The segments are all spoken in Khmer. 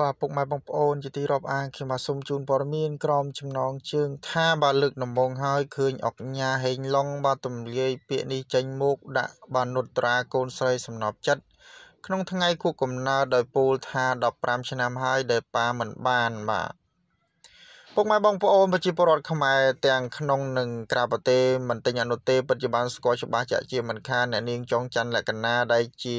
បាទពុកម៉ែបងប្អូនជាទីរាប់អានខ្ញុំបាទសូមជូនព័ត៌មានក្រមចំណងជើង ថាបាទលើកដំបងហើយឃើញអកញ្ញាហេងឡុងបាទទម្លាយពាក្យនេះចេញមកដាក់បាទនុត្រាកូនស្រី សំណប់ចិត្តក្នុងថ្ងៃខួបកំណើតដោយពោលថា15ឆ្នាំហើយដែលប៉ាមិនបានបាទពុកម៉ែបងប្អូនប្រជាពលរដ្ឋខ្មែរទាំងក្នុងនិងក្រៅប្រទេសមិនទិញអនុទេពិតជាបានស្គាល់ច្បាស់ជាក់ជាមិនខានអ្នកនាងចងច័ន្ទលក្ខណាដែលជា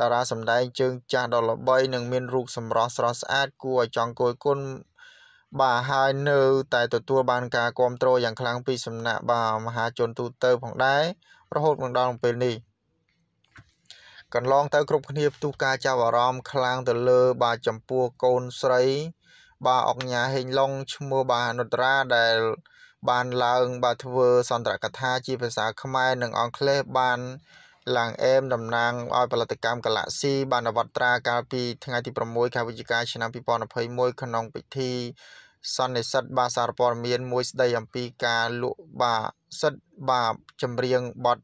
តារាសម្ដែងជើងចាស់ដ៏ល្បីនិងមានរូបសម្រស់ស្រស់ស្អាតគួរឲ្យចង់គយគន់បាទហើយនៅតែទទួលបានការគ្រប់គ្រងយ៉ាងខ្លាំងពីសំណាក់បាទមហាជនទូទៅផងដែររហូតមកដល់ពេលនេះកន្លងទៅគ្រប់គ្នាផ្ទុះការចាប់អារម្មណ៍ខ្លាំងទៅលើបាទចំពោះកូនស្រី បាទអង្គញាហេងឡុង ឈ្មោះបាទអនុត្រាដែលបានឡើងបាទធ្វើសន្ទរកថាជាភាសាខ្មែរនិងអង់គ្លេសបានឡាងអែមតំណាងឲ្យផលិតកម្ម Galaxy បានអវត្រាកាលពីថ្ងៃទី6ខែវិច្ឆិកា ឆ្នាំ2021ក្នុងពិធី សន្និសិទបាសារព័ត៌មាន មួយស្ដីអំពីការលក់បាសិទ្ធបាចម្រៀងបទ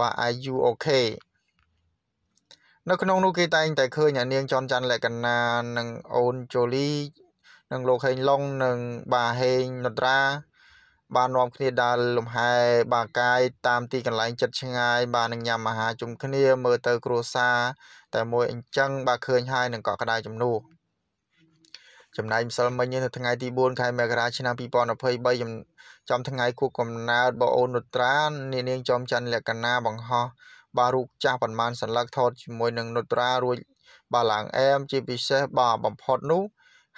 បា IUOK នៅក្នុងនោះគេតែងតែឃើញអ្នកនាងចនច័ន្ទលក្ខណានិងអូនជូលីនិងលោកហេងឡុងនិងបាហេងនុត្រាបាននាំគ្នាដើរលំហែបាកាយតាមទីកន្លែងចិត្តឆ្ងាយបាននឹងញ៉ាំអាហារជុំគ្នា មើលទៅគ្រួសារតែមួយ អញ្ចឹង បាទឃើញហើយនឹងកក់ក្ដៅចំនួនចំណែកម្សិលមិញនៅថ្ងៃទី4ខែមករាឆ្នាំ2023ចំថ្ងៃខួបកំណើតបងអូននុត្រានាងចំច័ន្ទលក្ខណាបង្ហោះបាទរូបចាស់ប៉ុន្មានសន្លឹកថតជាមួយនឹងនុត្រារួចបាទឡើងអែមជាពិសេសបាទបំផុតនោះ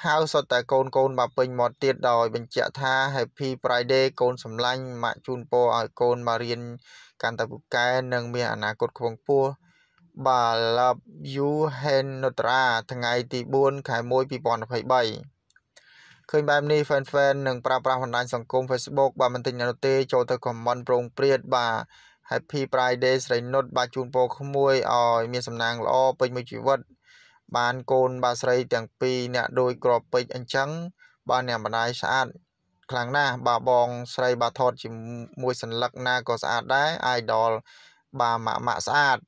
ហៅសុទ្ធតែកូនកូនមកពេញមាត់ទៀតដោយបញ្ជាក់ថា Happy Friday កូនសម្លាញ់ម៉ាក់ជូនពរឲ្យកូនមករៀនកាន់តែពូកែនិងមានអនាគតខ្ពង់ខ្ពស់បាទ Love You Henotra ថ្ងៃទី4ខែ1 2023ឃើញបែបនេះ fan fan នឹងប្រើប្រាស់បណ្ដាញសង្គម Facebook បាទមិនទិញនោះទេចូលទៅ comment ប្រងព្រាតបាទ Happy Friday ស្រីនុតបាទជូនពរក្មួយឲ្យមានសំណាងល្អពេញមួយជីវិតបានកូនបាទស្រីទាំងពីរអ្នកដូចក្របពេជ្រអញ្ចឹងបាទអ្នកម្ដាយស្អាតខ្លាំងណាស់បាទបងស្រីបាទថត ជាមួយសัญลักษณ์ណាក៏ស្អាតដែរ idol បាទម៉ាក់ម៉ាក់ស្អាត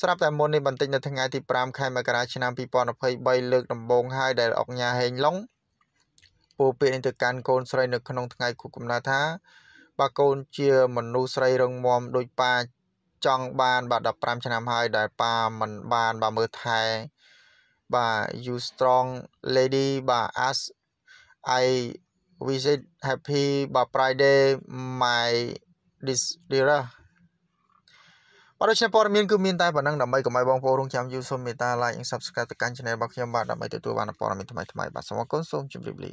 ស្រាប់តែមុននេះបន្តិចនៅថ្ងៃទី5ខែមករាឆ្នាំ2023លើកដំបូងហើយដែលអុកញ៉ាហេងឡុងពោលពាក្យនេះទៅកាន់កូនស្រីនៅក្នុងថ្ងៃខួបកំណើតថាបើកូនជាមនុស្សស្រីរឹងមាំដូចប៉ាចង់បានបាទ15ឆ្នាំហើយដែលប៉ាមិនបានបាទមើលថែបាទ you strong lady បាទ as I visit happy បាទ Friday my this dear បាទដូច្នេះព័ត៌មានគឺមានតែប៉ុណ្ណឹងដើម្បីកុំឲ្យបងប្អូនរងចាំយូរសូមមេត្តា like និង subscribe ទៅកាន់ channel របស់ខ្ញុំបាទដើម្បីទទួលបានព័ត៌មានថ្មីៗបាទសូមអរគុណសូមជម្រាបលា